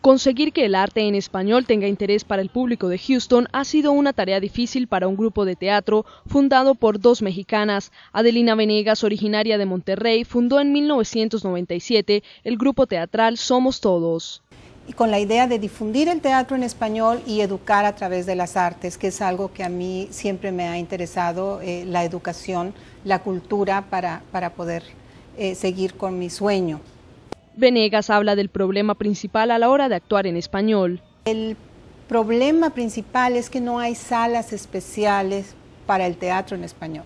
Conseguir que el arte en español tenga interés para el público de Houston ha sido una tarea difícil para un grupo de teatro fundado por dos mexicanas. Adelina Venegas, originaria de Monterrey, fundó en 1997 el grupo teatral Somos Todos. Y con la idea de difundir el teatro en español y educar a través de las artes, que es algo que a mí siempre me ha interesado, eh, la educación, la cultura, para, poder eh, seguir con mi sueño. Venegas habla del problema principal a la hora de actuar en español. El problema principal es que no hay salas especiales para el teatro en español.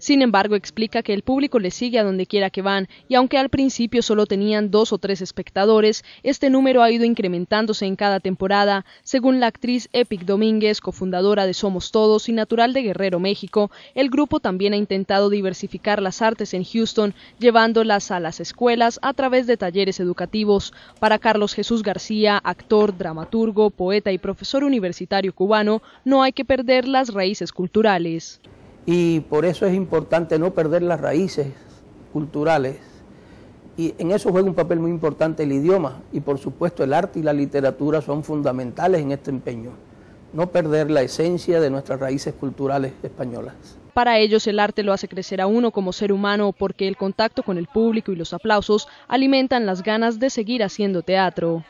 Sin embargo, explica que el público le sigue a donde quiera que van, y aunque al principio solo tenían dos o tres espectadores, este número ha ido incrementándose en cada temporada, según la actriz Epic Domínguez, cofundadora de Somos Todos y natural de Guerrero, México, el grupo también ha intentado diversificar las artes en Houston, llevándolas a las escuelas a través de talleres educativos. Para Carlos Jesús García, actor, dramaturgo, poeta y profesor universitario cubano, no hay que perder las raíces culturales. Y por eso es importante no perder las raíces culturales. Y en eso juega un papel muy importante el idioma. Y por supuesto el arte y la literatura son fundamentales en este empeño. No perder la esencia de nuestras raíces culturales españolas. Para ellos el arte lo hace crecer a uno como ser humano porque el contacto con el público y los aplausos alimentan las ganas de seguir haciendo teatro.